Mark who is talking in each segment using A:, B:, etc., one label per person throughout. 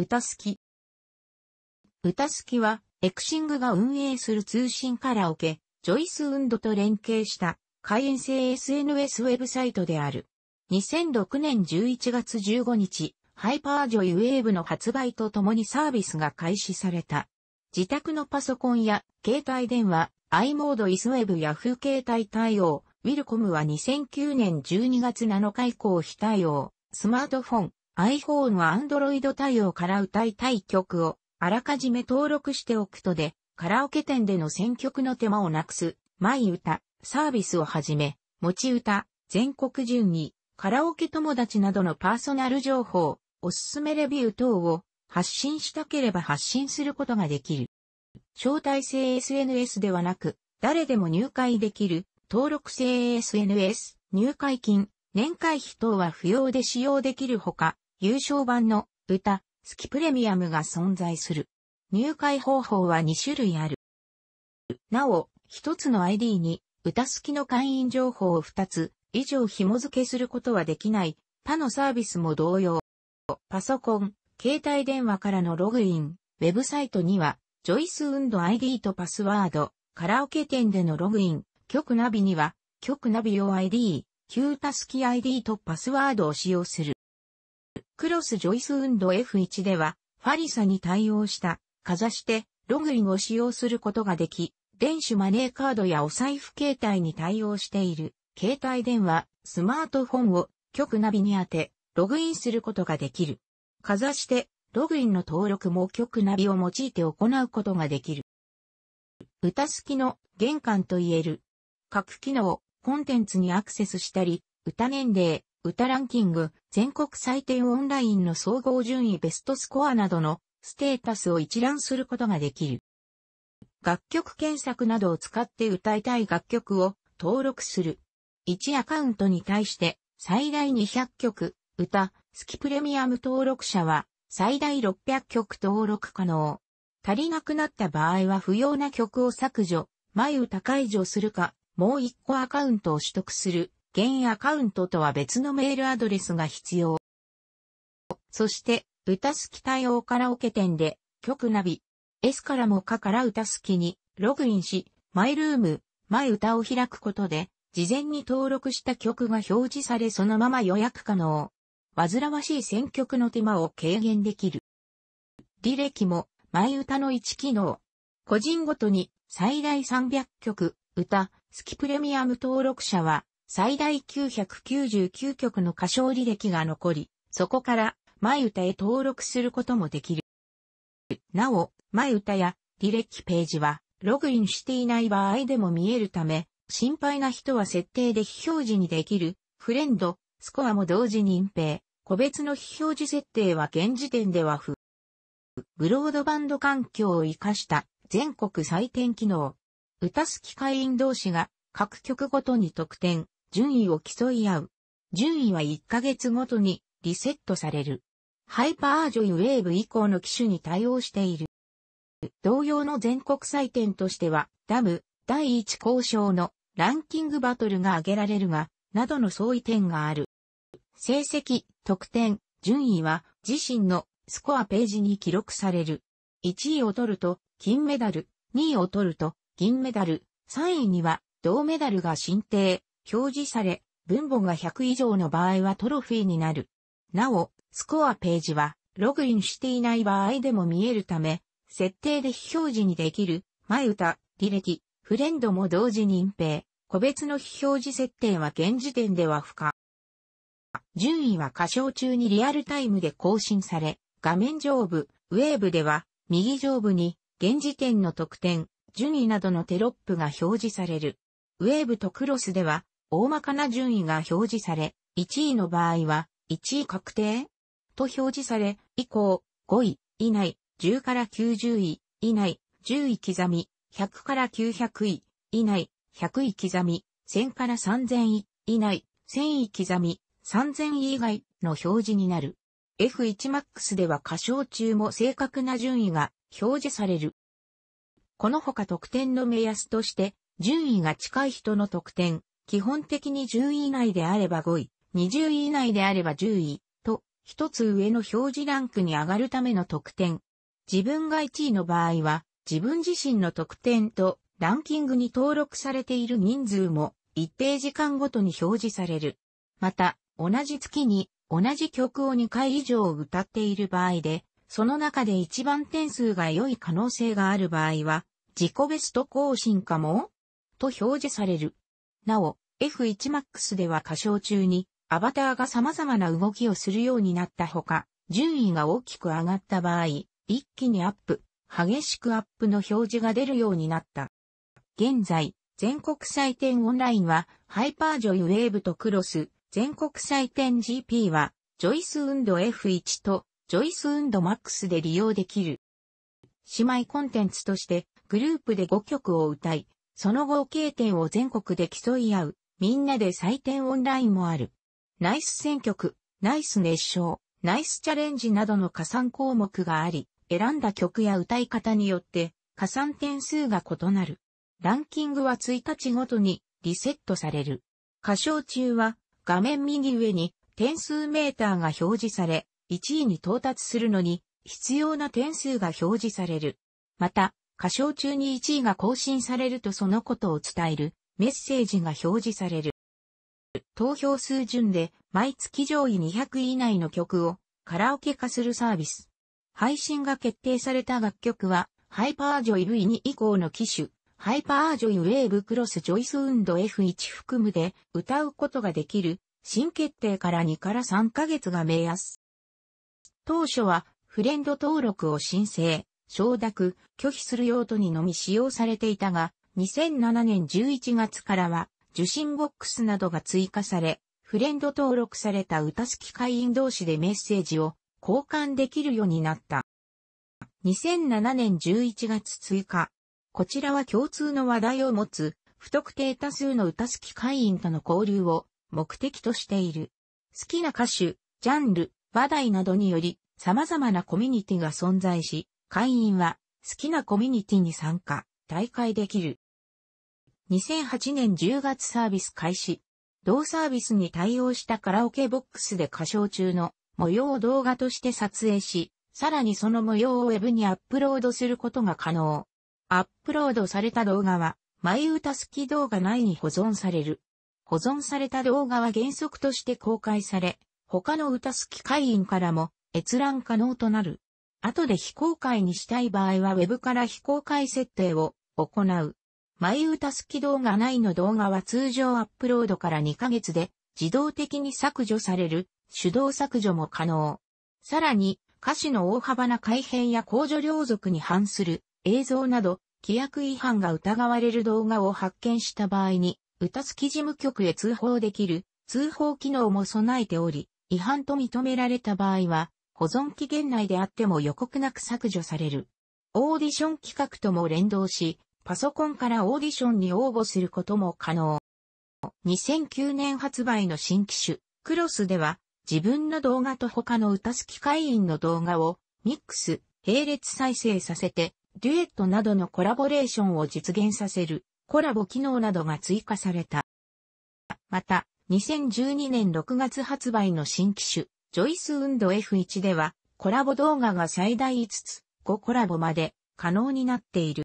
A: 歌好き。歌好きは、エクシングが運営する通信カラオケ、ジョイスウンドと連携した、会員制 SNS ウェブサイトである。2006年11月15日、ハイパージョイウェーブの発売とともにサービスが開始された。自宅のパソコンや、携帯電話、i モード isWeb ヤフー携帯対応、ウィルコムは2009年12月7日以降非対応、スマートフォン、iPhone は Android 対応から歌いたい曲をあらかじめ登録しておくとで、カラオケ店での選曲の手間をなくす、イ歌、サービスをはじめ、持ち歌、全国順に、カラオケ友達などのパーソナル情報、おすすめレビュー等を発信したければ発信することができる。招待制 SNS ではなく、誰でも入会できる、登録制 SNS、入会金、年会費等は不要で使用できるほか、優勝版の歌、スキプレミアムが存在する。入会方法は2種類ある。なお、一つの ID に歌好きの会員情報を2つ以上紐付けすることはできない他のサービスも同様。パソコン、携帯電話からのログイン、ウェブサイトには、ジョイス運動 ID とパスワード、カラオケ店でのログイン、局ナビには、局ナビ用 ID、旧タスキ ID とパスワードを使用する。クロスジョイス運動 F1 では、ファリサに対応した、かざして、ログインを使用することができ、電子マネーカードやお財布携帯に対応している、携帯電話、スマートフォンを局ナビに当て、ログインすることができる。かざして、ログインの登録も局ナビを用いて行うことができる。歌好きの玄関と言える。各機能、コンテンツにアクセスしたり、歌年齢、歌ランキング、全国採点オンラインの総合順位ベストスコアなどのステータスを一覧することができる。楽曲検索などを使って歌いたい楽曲を登録する。1アカウントに対して最大200曲、歌、スキプレミアム登録者は最大600曲登録可能。足りなくなった場合は不要な曲を削除、前歌解除するか、もう1個アカウントを取得する現アカウントとは別のメールアドレスが必要。そして、歌好き対応カラオケ店で、曲ナビ、S からもかから歌好きにログインし、マイルーム、マイ歌を開くことで、事前に登録した曲が表示されそのまま予約可能。煩わしい選曲の手間を軽減できる。履歴も、前歌の1機能。個人ごとに最大300曲、歌、好きプレミアム登録者は最大999曲の歌唱履歴が残り、そこから、前歌へ登録することもできる。なお、前歌や履歴ページは、ログインしていない場合でも見えるため、心配な人は設定で非表示にできる、フレンド、スコアも同時に隠蔽、個別の非表示設定は現時点では不。ブロードバンド環境を活かした全国採点機能。歌す機会員同士が各曲ごとに得点、順位を競い合う。順位は1ヶ月ごとにリセットされる。ハイパージョイウェーブ以降の機種に対応している。同様の全国祭典としては、ダム、第1交渉のランキングバトルが挙げられるが、などの相違点がある。成績、得点、順位は自身のスコアページに記録される。1位を取ると金メダル、2位を取ると銀メダル、3位には銅メダルが進呈表示され、分母が100以上の場合はトロフィーになる。なお、スコアページは、ログインしていない場合でも見えるため、設定で非表示にできる、前歌、履歴、フレンドも同時に隠蔽。個別の非表示設定は現時点では不可。順位は歌唱中にリアルタイムで更新され、画面上部、ウェーブでは、右上部に、現時点の得点、順位などのテロップが表示される。ウェーブとクロスでは、大まかな順位が表示され、1位の場合は、1位確定と表示され、以降、5位以内、10から90位以内、10位刻み、100から900位以内、100位刻み、1000から3000位以内、1000位刻み、3000位以外の表示になる。F1MAX では過小中も正確な順位が表示される。このほか得点の目安として、順位が近い人の得点、基本的に10位以内であれば5位、20位以内であれば10位、と、一つ上の表示ランクに上がるための得点。自分が1位の場合は、自分自身の得点と、ランキングに登録されている人数も、一定時間ごとに表示される。また、同じ月に、同じ曲を2回以上歌っている場合で、その中で一番点数が良い可能性がある場合は、自己ベスト更新かもと表示される。なお、F1MAX では歌唱中に、アバターが様々な動きをするようになったほか、順位が大きく上がった場合、一気にアップ、激しくアップの表示が出るようになった。現在、全国祭典オンラインは、ハイパージョイウェーブとクロス、全国祭典 GP は、ジョイスウンド F1 と、ジョイスウンド MAX で利用できる。姉妹コンテンツとして、グループで5曲を歌い、その合計点を全国で競い合う、みんなで採点オンラインもある。ナイス選曲、ナイス熱唱、ナイスチャレンジなどの加算項目があり、選んだ曲や歌い方によって加算点数が異なる。ランキングは1日ごとにリセットされる。歌唱中は画面右上に点数メーターが表示され、1位に到達するのに必要な点数が表示される。また、歌唱中に1位が更新されるとそのことを伝えるメッセージが表示される。投票数順で毎月上位200位以内の曲をカラオケ化するサービス。配信が決定された楽曲はハイパージョイ V2 以降の機種、ハイパージョイウェーブクロスジョイスウンド F1 含むで歌うことができる新決定から2から3ヶ月が目安。当初はフレンド登録を申請。承諾、拒否する用途にのみ使用されていたが、2007年11月からは受信ボックスなどが追加され、フレンド登録された歌好き会員同士でメッセージを交換できるようになった。2007年11月追加。こちらは共通の話題を持つ、不特定多数の歌好き会員との交流を目的としている。好きな歌手、ジャンル、話題などにより様々なコミュニティが存在し、会員は好きなコミュニティに参加、大会できる。2008年10月サービス開始。同サービスに対応したカラオケボックスで歌唱中の模様を動画として撮影し、さらにその模様を Web にアップロードすることが可能。アップロードされた動画は、マウ歌スき動画内に保存される。保存された動画は原則として公開され、他の歌好き会員からも閲覧可能となる。後で非公開にしたい場合は Web から非公開設定を行う。ウ歌スき動画内の動画は通常アップロードから2ヶ月で自動的に削除される手動削除も可能。さらに歌詞の大幅な改変や公助領族に反する映像など規約違反が疑われる動画を発見した場合に歌スき事務局へ通報できる通報機能も備えており、違反と認められた場合は、保存期限内であっても予告なく削除される。オーディション企画とも連動し、パソコンからオーディションに応募することも可能。2009年発売の新機種、クロスでは、自分の動画と他の歌好き会員の動画をミックス、並列再生させて、デュエットなどのコラボレーションを実現させるコラボ機能などが追加された。また、2012年6月発売の新機種、ジョイス運動 F1 では、コラボ動画が最大5つ、5コラボまで可能になっている。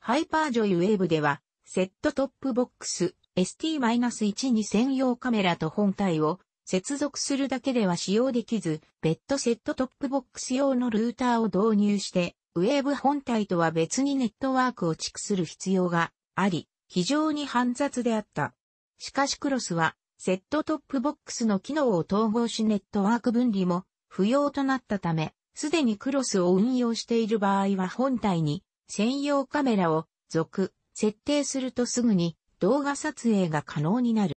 A: ハイパージョイウェーブでは、セットトップボックス ST-1 に専用カメラと本体を接続するだけでは使用できず、別途セットトップボックス用のルーターを導入して、ウェーブ本体とは別にネットワークを蓄する必要があり、非常に煩雑であった。しかしクロスはセットトップボックスの機能を統合しネットワーク分離も不要となったため、すでにクロスを運用している場合は本体に専用カメラを続、設定するとすぐに動画撮影が可能になる。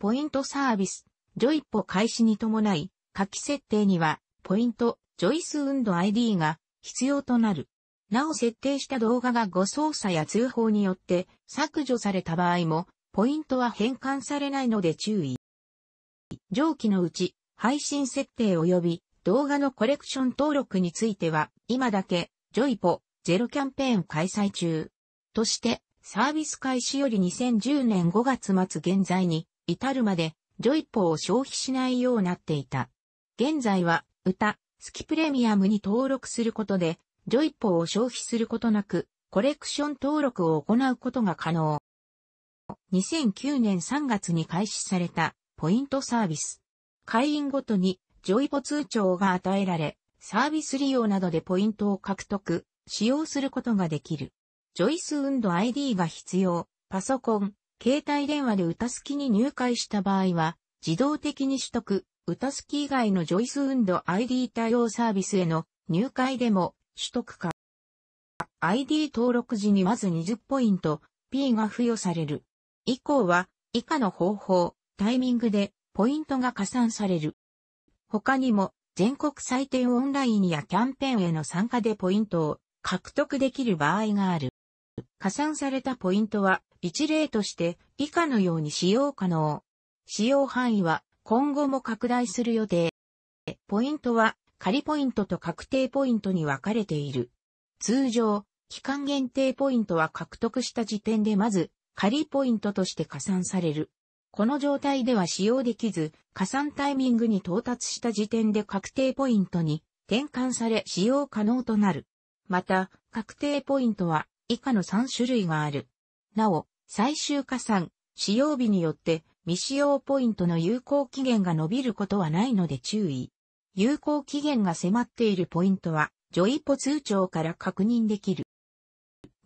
A: ポイントサービス、ジョイポ開始に伴い、下記設定には、ポイント、ジョイス運動 ID が必要となる。なお設定した動画が誤操作や通報によって削除された場合も、ポイントは変換されないので注意。上記のうち、配信設定及び動画のコレクション登録については、今だけ、ジョイポ、ゼロキャンペーン開催中。として、サービス開始より2010年5月末現在に、至るまで、ジョイポを消費しないようになっていた。現在は、歌、スキプレミアムに登録することで、ジョイポを消費することなく、コレクション登録を行うことが可能。2009年3月に開始されたポイントサービス。会員ごとにジョイポ通帳が与えられ、サービス利用などでポイントを獲得、使用することができる。ジョイス運動 ID が必要。パソコン、携帯電話で歌好きに入会した場合は、自動的に取得、歌好き以外のジョイス運動 ID 対応サービスへの入会でも取得か。ID 登録時にまず20ポイント、P が付与される。以降は、以下の方法、タイミングで、ポイントが加算される。他にも、全国採点オンラインやキャンペーンへの参加でポイントを獲得できる場合がある。加算されたポイントは、一例として以下のように使用可能。使用範囲は今後も拡大する予定。ポイントは仮ポイントと確定ポイントに分かれている。通常、期間限定ポイントは獲得した時点でまず仮ポイントとして加算される。この状態では使用できず、加算タイミングに到達した時点で確定ポイントに転換され使用可能となる。また、確定ポイントは以下の3種類がある。なお、最終加算、使用日によって未使用ポイントの有効期限が伸びることはないので注意。有効期限が迫っているポイントは、ジョイポ通帳から確認できる。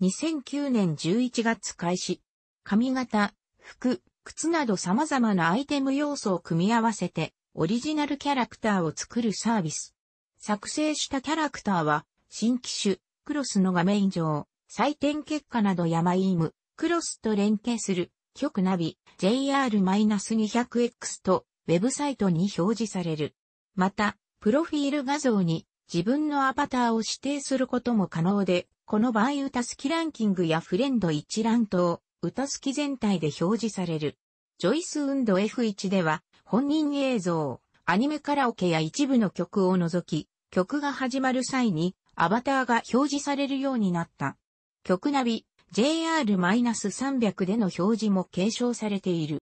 A: 2009年11月開始、髪型、服、靴など様々なアイテム要素を組み合わせて、オリジナルキャラクターを作るサービス。作成したキャラクターは、新機種、クロスの画面上、採点結果などヤマイーム、クロスと連携する、局ナビ、JR-200X と、ウェブサイトに表示される。また、プロフィール画像に自分のアバターを指定することも可能で、この場合歌好きランキングやフレンド一覧等、歌好き全体で表示される。ジョイス運動 F1 では、本人映像、アニメカラオケや一部の曲を除き、曲が始まる際に、アバターが表示されるようになった。曲ナビ、JR-300 での表示も継承されている。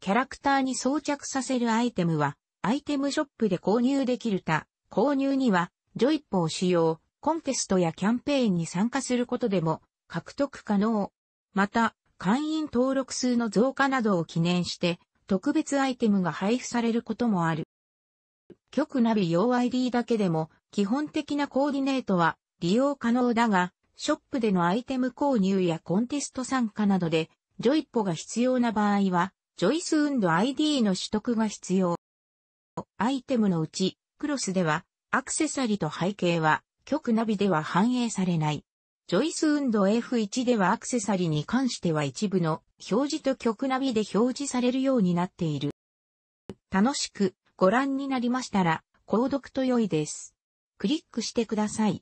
A: キャラクターに装着させるアイテムは、アイテムショップで購入できるた、購入には、ジョイポを使用、コンテストやキャンペーンに参加することでも、獲得可能。また、会員登録数の増加などを記念して、特別アイテムが配布されることもある。局ナビ用 ID だけでも、基本的なコーディネートは利用可能だが、ショップでのアイテム購入やコンテスト参加などで、ジョイポが必要な場合は、ジョイスウンド ID の取得が必要。アイテムのうち、クロスでは、アクセサリーと背景は、局ナビでは反映されない。ジョイス運動 F1 ではアクセサリーに関しては一部の表示と曲ナビで表示されるようになっている。楽しくご覧になりましたら、購読と良いです。クリックしてください。